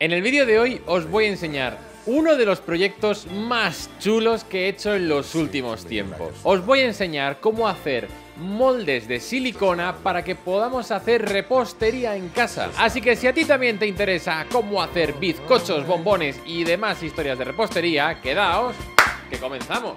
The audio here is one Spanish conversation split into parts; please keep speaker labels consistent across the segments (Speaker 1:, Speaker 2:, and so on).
Speaker 1: En el vídeo de hoy os voy a enseñar uno de los proyectos más chulos que he hecho en los últimos tiempos. Os voy a enseñar cómo hacer moldes de silicona para que podamos hacer repostería en casa. Así que si a ti también te interesa cómo hacer bizcochos, bombones y demás historias de repostería, quedaos que comenzamos.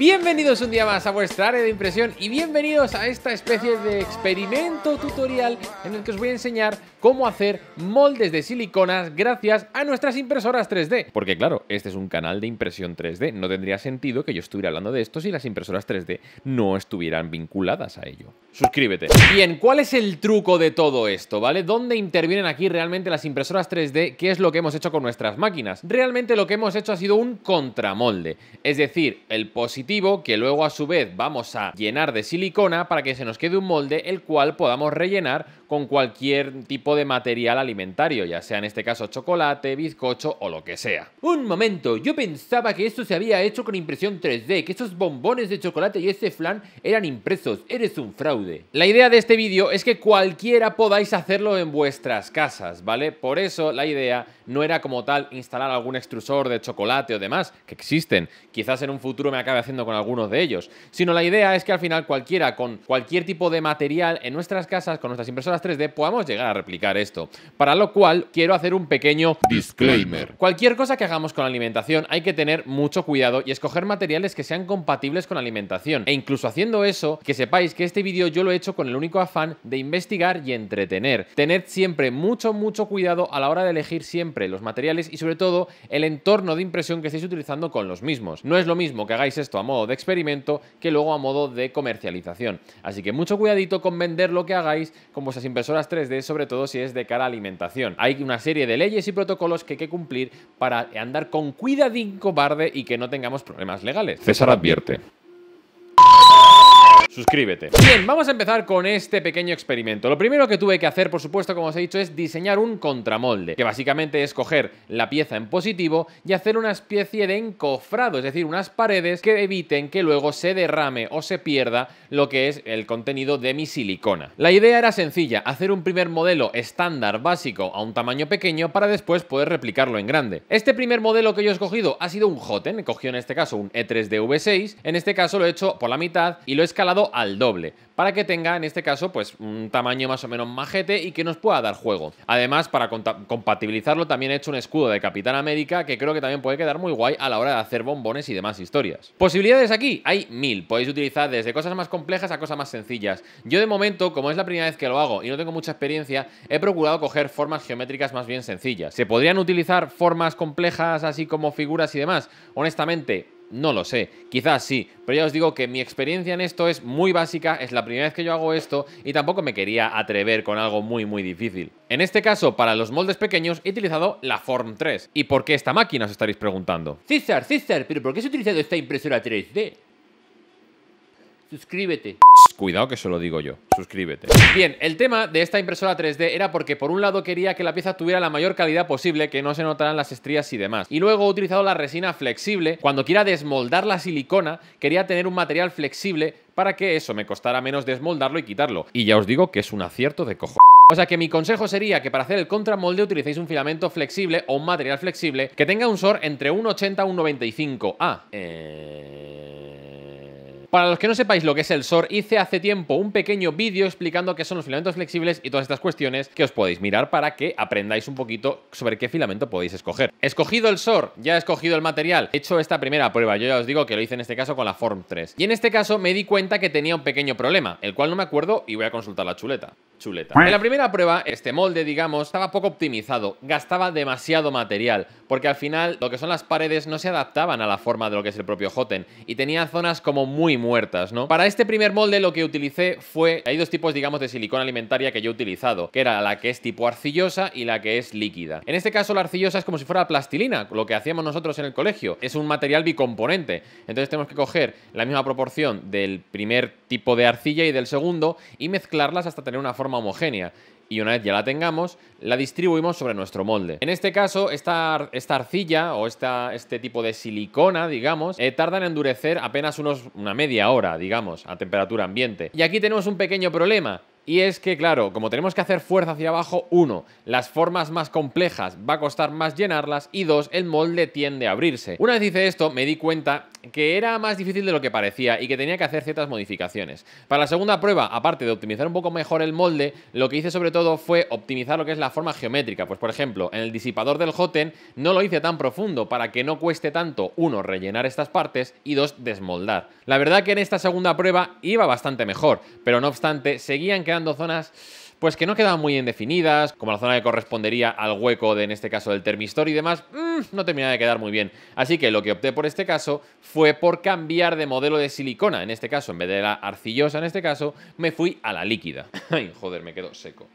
Speaker 1: Bienvenidos un día más a vuestra área de impresión y bienvenidos a esta especie de experimento tutorial en el que os voy a enseñar cómo hacer moldes de siliconas gracias a nuestras impresoras 3D. Porque claro, este es un canal de impresión 3D, no tendría sentido que yo estuviera hablando de esto si las impresoras 3D no estuvieran vinculadas a ello. Suscríbete. Bien, ¿cuál es el truco de todo esto, vale? ¿Dónde intervienen aquí realmente las impresoras 3D? ¿Qué es lo que hemos hecho con nuestras máquinas? Realmente lo que hemos hecho ha sido un contramolde, es decir, el positivo que luego a su vez vamos a llenar de silicona para que se nos quede un molde el cual podamos rellenar con cualquier tipo de material alimentario, ya sea en este caso chocolate, bizcocho o lo que sea. Un momento, yo pensaba que esto se había hecho con impresión 3D, que esos bombones de chocolate y ese flan eran impresos, eres un fraude. La idea de este vídeo es que cualquiera podáis hacerlo en vuestras casas, ¿vale? Por eso la idea no era como tal instalar algún extrusor de chocolate o demás, que existen, quizás en un futuro me acabe haciendo con algunos de ellos, sino la idea es que al final cualquiera con cualquier tipo de material en nuestras casas, con nuestras impresoras 3D podamos llegar a replicar esto. Para lo cual, quiero hacer un pequeño disclaimer. Cualquier cosa que hagamos con alimentación hay que tener mucho cuidado y escoger materiales que sean compatibles con alimentación. E incluso haciendo eso, que sepáis que este vídeo yo lo he hecho con el único afán de investigar y entretener. Tened siempre mucho, mucho cuidado a la hora de elegir siempre los materiales y sobre todo el entorno de impresión que estéis utilizando con los mismos. No es lo mismo que hagáis esto a modo de experimento que luego a modo de comercialización. Así que mucho cuidadito con vender lo que hagáis con vuestras inversoras 3D, sobre todo si es de cara a alimentación. Hay una serie de leyes y protocolos que hay que cumplir para andar con cuidadín cobarde y que no tengamos problemas legales. César advierte suscríbete. Bien, vamos a empezar con este pequeño experimento. Lo primero que tuve que hacer, por supuesto, como os he dicho, es diseñar un contramolde, que básicamente es coger la pieza en positivo y hacer una especie de encofrado, es decir, unas paredes que eviten que luego se derrame o se pierda lo que es el contenido de mi silicona. La idea era sencilla, hacer un primer modelo estándar básico a un tamaño pequeño para después poder replicarlo en grande. Este primer modelo que yo he escogido ha sido un Hoten, he cogido en este caso un E3 dv 6 en este caso lo he hecho por la mitad y lo he escalado al doble, para que tenga en este caso pues un tamaño más o menos majete y que nos pueda dar juego. Además, para compatibilizarlo también he hecho un escudo de Capitán América que creo que también puede quedar muy guay a la hora de hacer bombones y demás historias. Posibilidades aquí hay mil, podéis utilizar desde cosas más complejas a cosas más sencillas. Yo de momento, como es la primera vez que lo hago y no tengo mucha experiencia, he procurado coger formas geométricas más bien sencillas. ¿Se podrían utilizar formas complejas así como figuras y demás? Honestamente, no lo sé, quizás sí, pero ya os digo que mi experiencia en esto es muy básica, es la primera vez que yo hago esto y tampoco me quería atrever con algo muy muy difícil. En este caso, para los moldes pequeños he utilizado la Form 3. ¿Y por qué esta máquina os estaréis preguntando? César, César, ¿pero por qué has utilizado esta impresora 3D? Suscríbete. Cuidado que se lo digo yo. Suscríbete. Bien, el tema de esta impresora 3D era porque por un lado quería que la pieza tuviera la mayor calidad posible, que no se notaran las estrías y demás. Y luego he utilizado la resina flexible. Cuando quiera desmoldar la silicona, quería tener un material flexible para que eso me costara menos desmoldarlo y quitarlo. Y ya os digo que es un acierto de cojo. O sea que mi consejo sería que para hacer el contramolde utilicéis un filamento flexible o un material flexible que tenga un SOR entre 1,80 y 1,95. Ah, eh... Para los que no sepáis lo que es el SOR, hice hace tiempo un pequeño vídeo explicando qué son los filamentos flexibles y todas estas cuestiones que os podéis mirar para que aprendáis un poquito sobre qué filamento podéis escoger. Escogido el SOR, ya he escogido el material, he hecho esta primera prueba, yo ya os digo que lo hice en este caso con la Form 3. Y en este caso me di cuenta que tenía un pequeño problema, el cual no me acuerdo y voy a consultar la chuleta. Chuleta. En la primera prueba, este molde, digamos, estaba poco optimizado, gastaba demasiado material, porque al final lo que son las paredes no se adaptaban a la forma de lo que es el propio Hoten y tenía zonas como muy muertas, ¿no? Para este primer molde lo que utilicé fue... Hay dos tipos, digamos, de silicona alimentaria que yo he utilizado, que era la que es tipo arcillosa y la que es líquida. En este caso la arcillosa es como si fuera plastilina, lo que hacíamos nosotros en el colegio. Es un material bicomponente. Entonces tenemos que coger la misma proporción del primer tipo de arcilla y del segundo y mezclarlas hasta tener una forma homogénea y una vez ya la tengamos, la distribuimos sobre nuestro molde. En este caso, esta, esta arcilla o este tipo de silicona, digamos, eh, tarda en endurecer apenas unos, una media hora, digamos, a temperatura ambiente. Y aquí tenemos un pequeño problema, y es que, claro, como tenemos que hacer fuerza hacia abajo, uno, las formas más complejas va a costar más llenarlas y dos, el molde tiende a abrirse. Una vez hice esto, me di cuenta que era más difícil de lo que parecía y que tenía que hacer ciertas modificaciones. Para la segunda prueba, aparte de optimizar un poco mejor el molde, lo que hice sobre todo fue optimizar lo que es la forma geométrica. Pues por ejemplo, en el disipador del Hoten no lo hice tan profundo para que no cueste tanto, uno, rellenar estas partes y dos, desmoldar. La verdad que en esta segunda prueba iba bastante mejor, pero no obstante, seguían quedando zonas pues que no quedaban muy bien definidas, como la zona que correspondería al hueco de, en este caso, del termistor y demás, mm, no terminaba de quedar muy bien. Así que lo que opté por este caso fue por cambiar de modelo de silicona, en este caso, en vez de la arcillosa, en este caso, me fui a la líquida. Ay, joder, me quedo seco.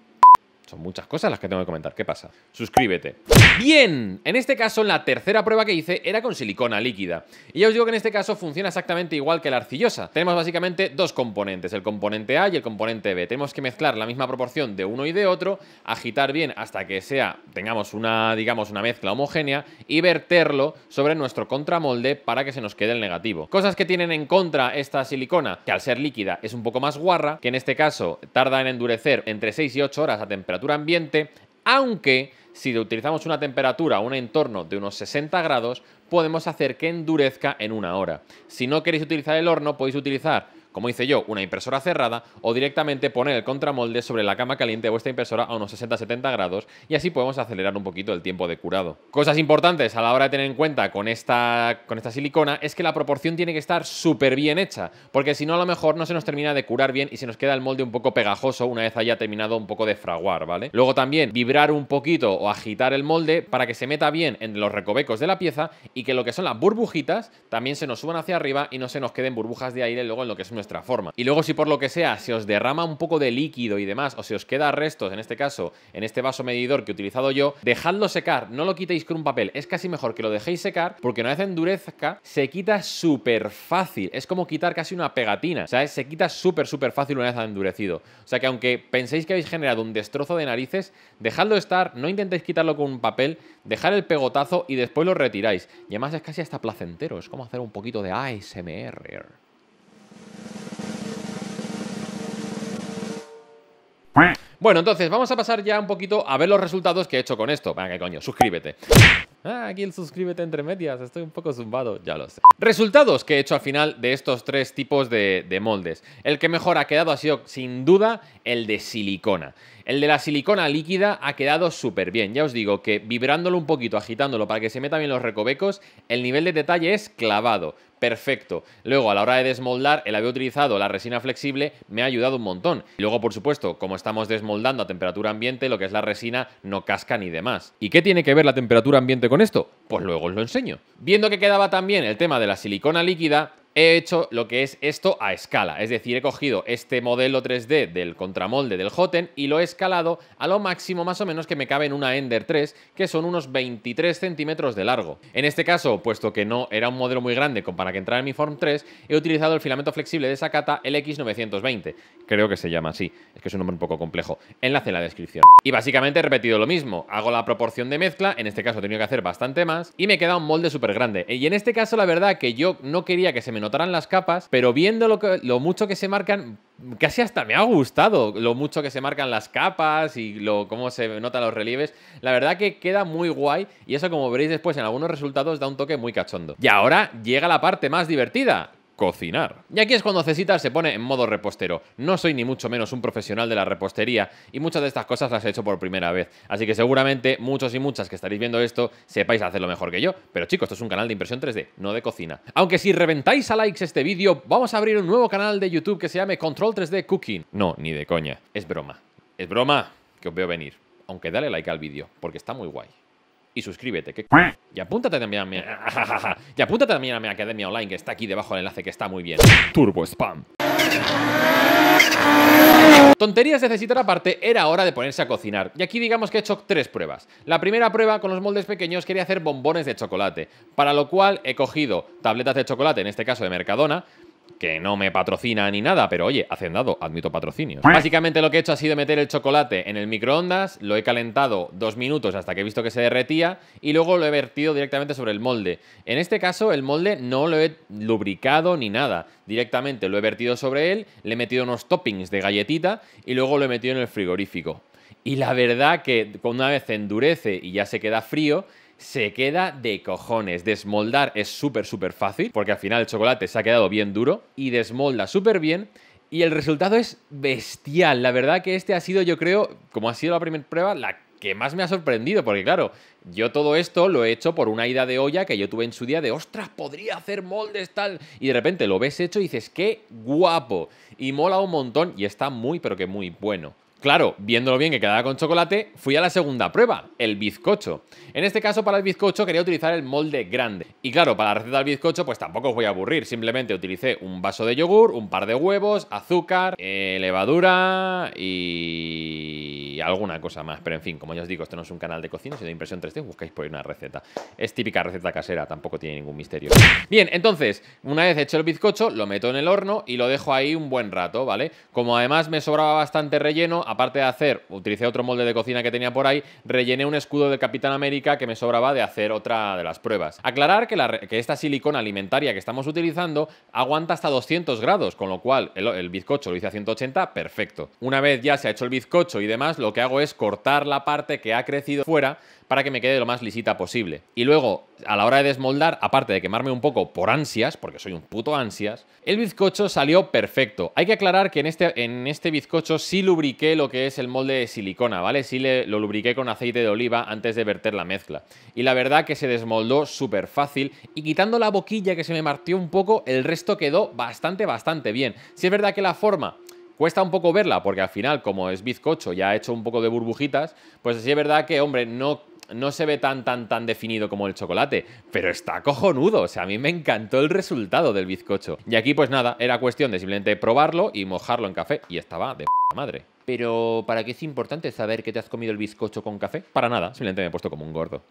Speaker 1: Son muchas cosas las que tengo que comentar. ¿Qué pasa? Suscríbete. Bien, en este caso, la tercera prueba que hice era con silicona líquida. Y ya os digo que en este caso funciona exactamente igual que la arcillosa. Tenemos básicamente dos componentes, el componente A y el componente B. Tenemos que mezclar la misma proporción de uno y de otro, agitar bien hasta que sea, tengamos una, digamos, una mezcla homogénea y verterlo sobre nuestro contramolde para que se nos quede el negativo. Cosas que tienen en contra esta silicona, que al ser líquida es un poco más guarra, que en este caso tarda en endurecer entre 6 y 8 horas a temperatura ambiente, aunque si utilizamos una temperatura, un entorno de unos 60 grados, podemos hacer que endurezca en una hora. Si no queréis utilizar el horno, podéis utilizar como hice yo, una impresora cerrada o directamente poner el contramolde sobre la cama caliente de vuestra impresora a unos 60-70 grados y así podemos acelerar un poquito el tiempo de curado. Cosas importantes a la hora de tener en cuenta con esta, con esta silicona es que la proporción tiene que estar súper bien hecha, porque si no a lo mejor no se nos termina de curar bien y se nos queda el molde un poco pegajoso una vez haya terminado un poco de fraguar, ¿vale? Luego también vibrar un poquito o agitar el molde para que se meta bien en los recovecos de la pieza y que lo que son las burbujitas también se nos suban hacia arriba y no se nos queden burbujas de aire luego en lo que es nuestro forma. Y luego si por lo que sea se os derrama un poco de líquido y demás, o si os queda restos, en este caso, en este vaso medidor que he utilizado yo, dejadlo secar, no lo quitéis con un papel, es casi mejor que lo dejéis secar, porque una vez endurezca, se quita súper fácil, es como quitar casi una pegatina, ¿sabes? Se quita súper, súper fácil una vez endurecido. O sea que aunque penséis que habéis generado un destrozo de narices, dejadlo estar, no intentéis quitarlo con un papel, dejar el pegotazo y después lo retiráis. Y además es casi hasta placentero, es como hacer un poquito de ASMR. Bueno, entonces vamos a pasar ya un poquito a ver los resultados que he hecho con esto. Venga, coño, suscríbete. Ah, aquí el suscríbete entre medias, estoy un poco zumbado, ya lo sé. Resultados que he hecho al final de estos tres tipos de, moldes. El que mejor ha quedado ha sido, sin duda, el de silicona. El de la silicona líquida ha quedado súper bien. Ya os digo que vibrándolo un poquito, agitándolo para que se metan bien los recovecos, el nivel de detalle es clavado perfecto. Luego, a la hora de desmoldar, el haber utilizado la resina flexible me ha ayudado un montón. Y luego, por supuesto, como estamos desmoldando a temperatura ambiente, lo que es la resina no casca ni demás. ¿Y qué tiene que ver la temperatura ambiente con con esto? Pues luego os lo enseño. Viendo que quedaba también el tema de la silicona líquida, he hecho lo que es esto a escala. Es decir, he cogido este modelo 3D del contramolde del Hoten y lo he escalado a lo máximo más o menos que me cabe en una Ender 3, que son unos 23 centímetros de largo. En este caso, puesto que no era un modelo muy grande para que entrara en mi Form 3, he utilizado el filamento flexible de Sakata LX920. Creo que se llama así, es que es un nombre un poco complejo. Enlace en la descripción. Y básicamente he repetido lo mismo. Hago la proporción de mezcla, en este caso he tenido que hacer bastante más, y me queda un molde súper grande. Y en este caso, la verdad que yo no quería que se me notarán las capas, pero viendo lo, lo mucho que se marcan, casi hasta me ha gustado lo mucho que se marcan las capas y lo, cómo se notan los relieves. La verdad que queda muy guay y eso como veréis después en algunos resultados da un toque muy cachondo. Y ahora llega la parte más divertida, cocinar. Y aquí es cuando Cesita se pone en modo repostero. No soy ni mucho menos un profesional de la repostería y muchas de estas cosas las he hecho por primera vez. Así que seguramente muchos y muchas que estaréis viendo esto sepáis hacerlo mejor que yo. Pero chicos, esto es un canal de impresión 3D, no de cocina. Aunque si reventáis a likes este vídeo, vamos a abrir un nuevo canal de YouTube que se llame Control 3D Cooking. No, ni de coña. Es broma. Es broma que os veo venir. Aunque dale like al vídeo, porque está muy guay y suscríbete. Que... Y apúntate también a mi... y apúntate también a mi academia online que está aquí debajo del enlace que está muy bien. Turbo Spam. Tonterías necesitar aparte, era hora de ponerse a cocinar. Y aquí digamos que he hecho tres pruebas. La primera prueba con los moldes pequeños quería hacer bombones de chocolate, para lo cual he cogido tabletas de chocolate, en este caso de Mercadona, que no me patrocina ni nada, pero oye, Hacendado, admito patrocinios. Pues. Básicamente lo que he hecho ha sido meter el chocolate en el microondas, lo he calentado dos minutos hasta que he visto que se derretía y luego lo he vertido directamente sobre el molde. En este caso el molde no lo he lubricado ni nada, directamente lo he vertido sobre él, le he metido unos toppings de galletita y luego lo he metido en el frigorífico. Y la verdad que una vez endurece y ya se queda frío, se queda de cojones. Desmoldar es súper, súper fácil, porque al final el chocolate se ha quedado bien duro y desmolda súper bien. Y el resultado es bestial. La verdad que este ha sido, yo creo, como ha sido la primera prueba, la que más me ha sorprendido, porque claro, yo todo esto lo he hecho por una ida de olla que yo tuve en su día de, ostras, podría hacer moldes tal, y de repente lo ves hecho y dices, qué guapo, y mola un montón, y está muy, pero que muy bueno. Claro, viéndolo bien que quedaba con chocolate, fui a la segunda prueba, el bizcocho. En este caso, para el bizcocho quería utilizar el molde grande. Y claro, para la receta del bizcocho, pues tampoco os voy a aburrir. Simplemente utilicé un vaso de yogur, un par de huevos, azúcar, eh, levadura y alguna cosa más. Pero en fin, como ya os digo, esto no es un canal de cocina, sino de impresión 3D, buscáis por ahí una receta. Es típica receta casera, tampoco tiene ningún misterio. Bien, entonces, una vez hecho el bizcocho, lo meto en el horno y lo dejo ahí un buen rato, ¿vale? Como además me sobraba bastante relleno, aparte de hacer, utilicé otro molde de cocina que tenía por ahí, rellené un escudo de Capitán América que me sobraba de hacer otra de las pruebas. Aclarar que, esta silicona alimentaria que estamos utilizando aguanta hasta 200 grados, con lo cual el bizcocho lo hice a 180, perfecto. Una vez ya se ha hecho el bizcocho y demás, lo que hago es cortar la parte que ha crecido fuera para que me quede lo más lisita posible. Y luego, a la hora de desmoldar, aparte de quemarme un poco por ansias, porque soy un puto ansias, el bizcocho salió perfecto. Hay que aclarar que en este, en este bizcocho sí lubriqué lo que es el molde de silicona, ¿vale? Sí lo lubriqué con aceite de oliva antes de verter la mezcla. Y la verdad que se desmoldó súper fácil y quitando la boquilla que se me martió un poco, el resto quedó bastante, bastante bien. Si sí es verdad que la forma Cuesta un poco verla, porque al final, como es bizcocho, ya ha hecho un poco de burbujitas, pues sí es verdad que, hombre, no no se ve tan, tan, tan definido como el chocolate, pero está cojonudo. O sea, a mí me encantó el resultado del bizcocho. Y aquí, pues nada, era cuestión de simplemente probarlo y mojarlo en café. Y estaba de madre. Pero, ¿para qué es importante saber que te has comido el bizcocho con café? Para nada, simplemente me he puesto como un gordo.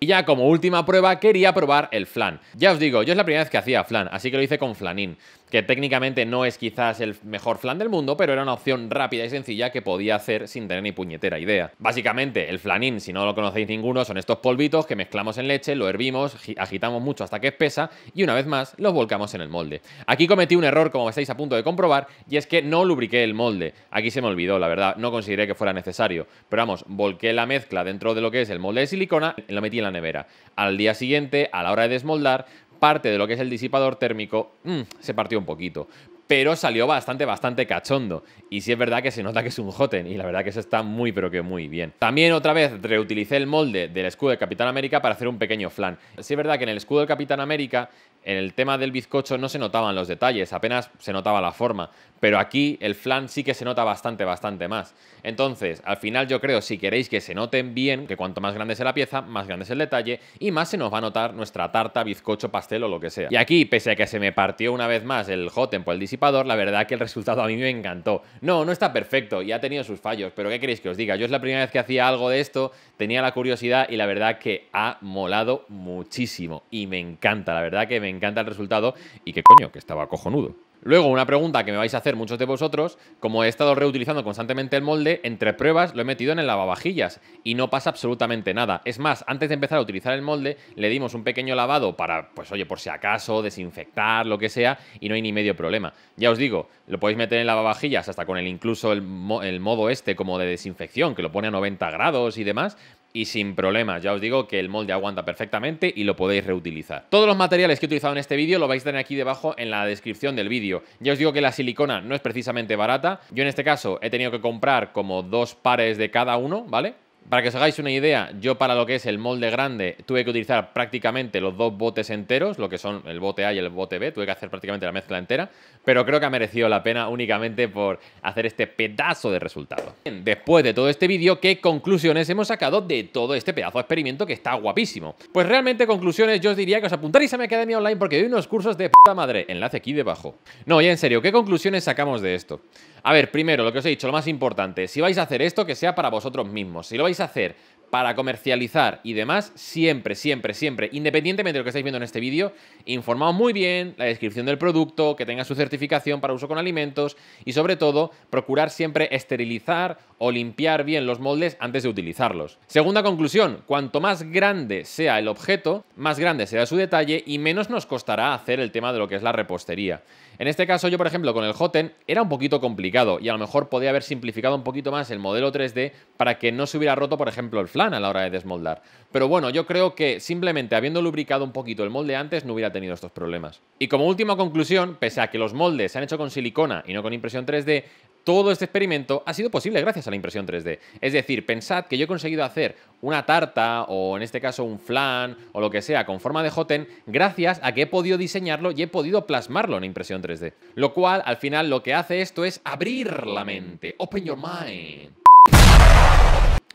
Speaker 1: Y ya como última prueba quería probar el flan. Ya os digo, yo es la primera vez que hacía flan, así que lo hice con flanín que técnicamente no es quizás el mejor flan del mundo, pero era una opción rápida y sencilla que podía hacer sin tener ni puñetera idea. Básicamente, el flanín, si no lo conocéis ninguno, son estos polvitos que mezclamos en leche, lo hervimos, agitamos mucho hasta que espesa y una vez más los volcamos en el molde. Aquí cometí un error, como estáis a punto de comprobar, y es que no lubriqué el molde. Aquí se me olvidó, la verdad, no consideré que fuera necesario. Pero vamos, volqué la mezcla dentro de lo que es el molde de silicona, y lo metí en la nevera. Al día siguiente, a la hora de desmoldar, parte de lo que es el disipador térmico mm, se partió un poquito. Pero salió bastante, bastante cachondo. Y sí es verdad que se nota que es un Joten. Y la verdad que eso está muy, pero que muy bien. También otra vez reutilicé el molde del escudo de Capitán América para hacer un pequeño flan. Sí es verdad que en el escudo del Capitán América, en el tema del bizcocho, no se notaban los detalles. Apenas se notaba la forma pero aquí el flan sí que se nota bastante, bastante más. Entonces, al final yo creo, si queréis que se noten bien, que cuanto más grande sea la pieza, más grande es el detalle y más se nos va a notar nuestra tarta, bizcocho, pastel o lo que sea. Y aquí, pese a que se me partió una vez más el hot el disipador, la verdad que el resultado a mí me encantó. No, no está perfecto y ha tenido sus fallos, pero ¿qué queréis que os diga? Yo es la primera vez que hacía algo de esto, tenía la curiosidad y la verdad que ha molado muchísimo y me encanta, la verdad que me encanta el resultado y que coño, que estaba cojonudo. Luego, una pregunta que me vais a hacer muchos de vosotros, como he estado reutilizando constantemente el molde, entre pruebas lo he metido en el lavavajillas y no pasa absolutamente nada. Es más, antes de empezar a utilizar el molde, le dimos un pequeño lavado para, pues oye, por si acaso, desinfectar, lo que sea, y no hay ni medio problema. Ya os digo, lo podéis meter en lavavajillas hasta con el incluso el, el modo este como de desinfección, que lo pone a 90 grados y demás, y sin problemas. Ya os digo que el molde aguanta perfectamente y lo podéis reutilizar. Todos los materiales que he utilizado en este vídeo lo vais a tener aquí debajo en la descripción del vídeo. Ya os digo que la silicona no es precisamente barata. Yo en este caso he tenido que comprar como dos pares de cada uno, ¿vale? Para que os hagáis una idea, yo para lo que es el molde grande tuve que utilizar prácticamente los dos botes enteros, lo que son el bote A y el bote B, tuve que hacer prácticamente la mezcla entera, pero creo que ha merecido la pena únicamente por hacer este pedazo de resultado. Bien, después de todo este vídeo, ¿qué conclusiones hemos sacado de todo este pedazo de experimento que está guapísimo? Pues realmente conclusiones yo os diría que os apuntaréis a mi academia online porque doy unos cursos de puta madre, enlace aquí debajo. No, ya en serio, ¿qué conclusiones sacamos de esto? A ver, primero, lo que os he dicho, lo más importante, si vais a hacer esto, que sea para vosotros mismos, si lo vais hacer para comercializar y demás, siempre, siempre, siempre, independientemente de lo que estáis viendo en este vídeo, informado muy bien, la descripción del producto, que tenga su certificación para uso con alimentos y sobre todo, procurar siempre esterilizar o limpiar bien los moldes antes de utilizarlos. Segunda conclusión, cuanto más grande sea el objeto, más grande será su detalle y menos nos costará hacer el tema de lo que es la repostería. En este caso yo, por ejemplo, con el Hoten era un poquito complicado y a lo mejor podía haber simplificado un poquito más el modelo 3D para que no se hubiera roto, por ejemplo, el flash a la hora de desmoldar. Pero bueno, yo creo que simplemente habiendo lubricado un poquito el molde antes no hubiera tenido estos problemas. Y como última conclusión, pese a que los moldes se han hecho con silicona y no con impresión 3D, todo este experimento ha sido posible gracias a la impresión 3D. Es decir, pensad que yo he conseguido hacer una tarta o en este caso un flan o lo que sea con forma de joten gracias a que he podido diseñarlo y he podido plasmarlo en impresión 3D. Lo cual al final lo que hace esto es abrir la mente. Open your mind.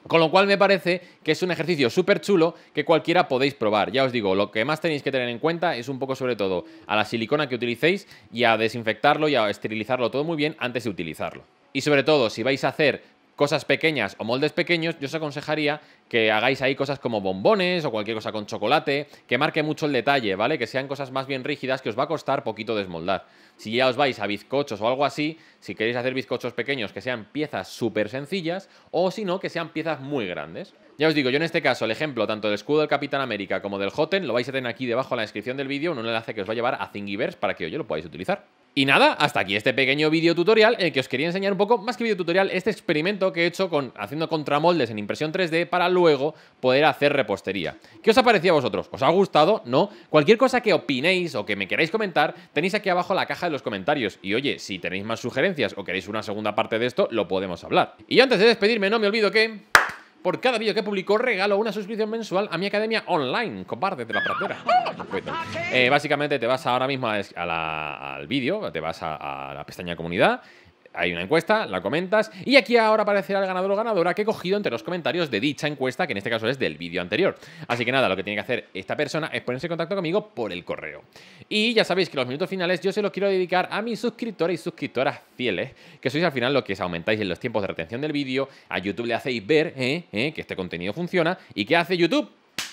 Speaker 1: Con lo cual me parece que es un ejercicio súper chulo que cualquiera podéis probar. Ya os digo, lo que más tenéis que tener en cuenta es un poco sobre todo a la silicona que utilicéis y a desinfectarlo y a esterilizarlo todo muy bien antes de utilizarlo. Y sobre todo, si vais a hacer cosas pequeñas o moldes pequeños, yo os aconsejaría que hagáis ahí cosas como bombones o cualquier cosa con chocolate, que marque mucho el detalle, ¿vale? Que sean cosas más bien rígidas que os va a costar poquito desmoldar. Si ya os vais a bizcochos o algo así, si queréis hacer bizcochos pequeños, que sean piezas súper sencillas o si no, que sean piezas muy grandes. Ya os digo, yo en este caso, el ejemplo tanto del escudo del Capitán América como del Hoten lo vais a tener aquí debajo en la descripción del vídeo, en un enlace que os va a llevar a Thingiverse para que yo lo podáis utilizar. Y nada, hasta aquí este pequeño video tutorial en el que os quería enseñar un poco, más que video tutorial, este experimento que he hecho con haciendo contramoldes en impresión 3D para luego poder hacer repostería. ¿Qué os ha parecido a vosotros? ¿Os ha gustado? ¿No? Cualquier cosa que opinéis o que me queráis comentar, tenéis aquí abajo la caja de los comentarios. Y oye, si tenéis más sugerencias o queréis una segunda parte de esto, lo podemos hablar. Y antes de despedirme, no me olvido que... Por cada vídeo que publico, regalo una suscripción mensual a mi academia online. de la pratera. Eh, básicamente te vas ahora mismo al vídeo, te vas a, la pestaña comunidad hay una encuesta, la comentas, y aquí ahora aparecerá el ganador o ganadora que he cogido entre los comentarios de dicha encuesta, que en este caso es del vídeo anterior. Así que nada, lo que tiene que hacer esta persona es ponerse en contacto conmigo por el correo. Y ya sabéis que los minutos finales yo se los quiero dedicar a mis suscriptores y suscriptoras fieles, que sois al final los que os aumentáis en los tiempos de retención del vídeo, a YouTube le hacéis ver eh, eh, que este contenido funciona, y ¿qué hace YouTube?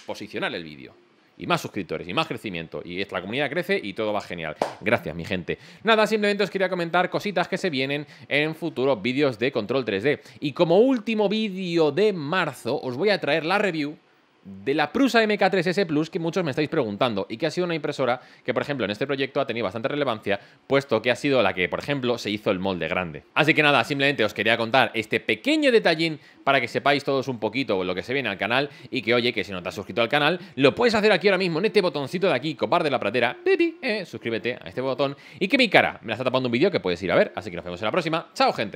Speaker 1: Posicionar el vídeo y más suscriptores y más crecimiento. Y la comunidad crece y todo va genial. Gracias, mi gente. Nada, simplemente os quería comentar cositas que se vienen en futuros vídeos de Control 3D. Y como último vídeo de marzo, os voy a traer la review de la Prusa MK3S Plus que muchos me estáis preguntando y que ha sido una impresora que, por ejemplo, en este proyecto ha tenido bastante relevancia, puesto que ha sido la que, por ejemplo, se hizo el molde grande. Así que nada, simplemente os quería contar este pequeño detallín para que sepáis todos un poquito lo que se viene al canal y que, oye, que si no te has suscrito al canal, lo puedes hacer aquí ahora mismo en este botoncito de aquí, copar de la pratera, pipi, eh, suscríbete a este botón y que mi cara me la está tapando un vídeo que puedes ir a ver. Así que nos vemos en la próxima. ¡Chao, gente!